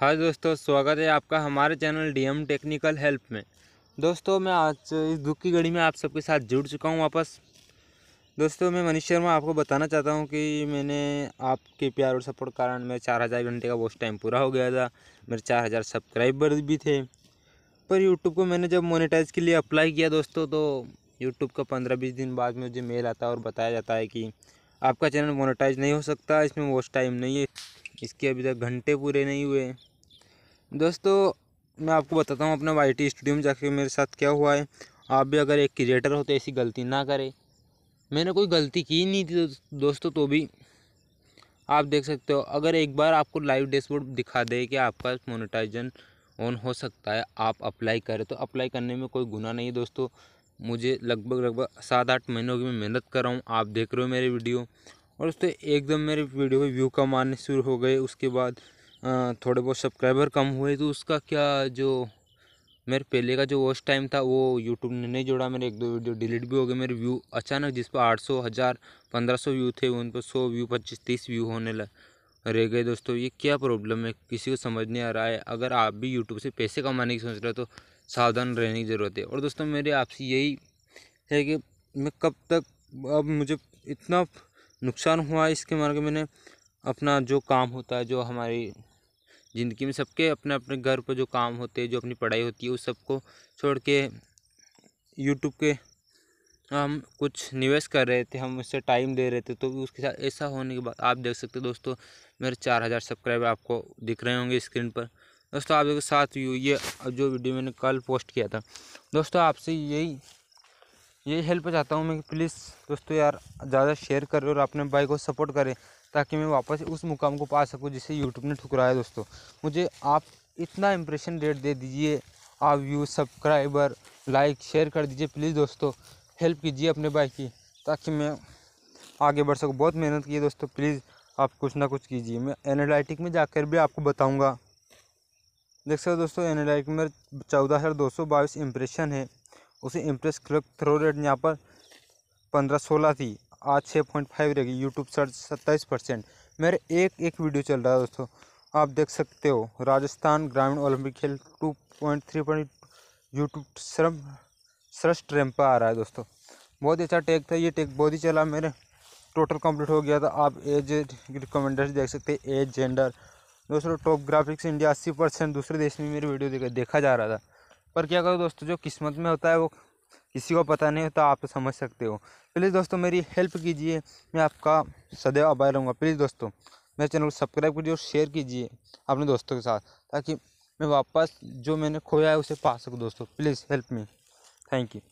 हाय दोस्तों स्वागत है आपका हमारे चैनल डीएम टेक्निकल हेल्प में दोस्तों मैं आज इस दुख की घड़ी में आप सबके साथ जुड़ चुका हूँ वापस दोस्तों मैं मनीष शर्मा आपको बताना चाहता हूँ कि मैंने आपके प्यार और सपोर्ट कारण मेरे चार हज़ार घंटे का वॉच टाइम पूरा हो गया था मेरे चार हज़ार सब्सक्राइबर भी थे पर यूट्यूब को मैंने जब मोनिटाइज के लिए अप्लाई किया दोस्तों तो यूट्यूब का पंद्रह बीस दिन बाद मुझे मेल आता है और बताया जाता है कि आपका चैनल मोनिटाइज नहीं हो सकता इसमें वॉच टाइम नहीं है इसके अभी तक घंटे पूरे नहीं हुए दोस्तों मैं आपको बताता हूँ अपने वाई टी स्टूडियो में जाके मेरे साथ क्या हुआ है आप भी अगर एक क्रिएटर हो तो ऐसी गलती ना करें मैंने कोई गलती की नहीं थी दोस्तों तो भी आप देख सकते हो अगर एक बार आपको लाइव डैशबोर्ड दिखा दे कि आपका मोनिटाइजन ऑन हो सकता है आप अप्लाई करें तो अप्लाई करने में कोई गुना नहीं है दोस्तों मुझे लगभग लगभग सात आठ महीनों की मैं मेहनत कर रहा हूँ आप देख रहे हो मेरे वीडियो और उस एकदम मेरे वीडियो में व्यू कम आने शुरू हो गए उसके बाद थोड़े बहुत सब्सक्राइबर कम हुए तो उसका क्या जो मेरे पहले का जो वर्ष टाइम था वो यूट्यूब ने नहीं जोड़ा मेरे एक दो वीडियो डिलीट भी हो गए मेरे व्यू अचानक जिस पर आठ सौ हज़ार पंद्रह सौ व्यू थे उन पर सौ व्यू पच्चीस तीस व्यू होने लग रह गए दोस्तों ये क्या प्रॉब्लम है किसी को समझ नहीं आ रहा है अगर आप भी यूट्यूब से पैसे कमाने की सोच रहे हो तो सावधान रहने की ज़रूरत है और दोस्तों मेरे आपसे यही है कि मैं कब तक अब मुझे इतना नुकसान हुआ इसके मार्ग मैंने अपना जो काम होता है जो हमारी ज़िंदगी में सबके अपने अपने घर पर जो काम होते हैं जो अपनी पढ़ाई होती है उस सबको छोड़ के यूट्यूब के हम कुछ निवेश कर रहे थे हम उससे टाइम दे रहे थे तो उसके साथ ऐसा होने के बाद आप देख सकते हो दोस्तों मेरे चार हज़ार सब्सक्राइबर आपको दिख रहे होंगे स्क्रीन पर दोस्तों आप एक साथ ये जो वीडियो मैंने कल पोस्ट किया था दोस्तों आपसे यही ये हेल्प चाहता हूँ मैं कि प्लीज़ दोस्तों यार ज़्यादा शेयर करें और अपने भाई को सपोर्ट करें ताकि मैं वापस उस मुकाम को पा सकूँ जिसे यूट्यूब ने ठुकराया दोस्तों मुझे आप इतना इम्प्रेशन रेट दे दीजिए आप व्यू सब्सक्राइबर लाइक शेयर कर दीजिए प्लीज़ दोस्तों हेल्प कीजिए अपने भाई की ताकि मैं आगे बढ़ सकूँ बहुत मेहनत की है दोस्तों प्लीज़ आप कुछ ना कुछ कीजिए मैं एनालिटिक में जाकर भी आपको बताऊँगा देख सकते हो दोस्तों एनालिटिक में चौदह हज़ार दो सौ बाईस इम्प्रेशन है उसे इम्प्रेस क्लिक थ्रो रेट यहाँ पर पंद्रह सोलह थी आज छः पॉइंट फाइव रहेगी यूट्यूब सर्च सत्ताईस परसेंट मेरे एक एक वीडियो चल रहा है दोस्तों आप देख सकते हो राजस्थान ग्रामीण ओलंपिक खेल two point three point YouTube श्रम सर्च ट्रेम पर आ रहा है दोस्तों बहुत ही अच्छा टेक था ये टेक बहुत ही चला मेरे टोटल कंप्लीट हो गया था आप एज रिकमेंडेड देख सकते एज जेंडर दोस्तों टॉप ग्राफिक्स इंडिया अस्सी परसेंट दूसरे देश में मेरी वीडियो देखा जा रहा था पर क्या करो दोस्तों जो किस्मत में होता है वो किसी को पता नहीं होता आप समझ सकते हो प्लीज़ दोस्तों मेरी हेल्प कीजिए मैं आपका सदैव आभार रहूँगा प्लीज़ दोस्तों मेरे चैनल को सब्सक्राइब कीजिए और शेयर कीजिए अपने दोस्तों के साथ ताकि मैं वापस जो मैंने खोया है उसे पा सकूँ दोस्तों please help me thank you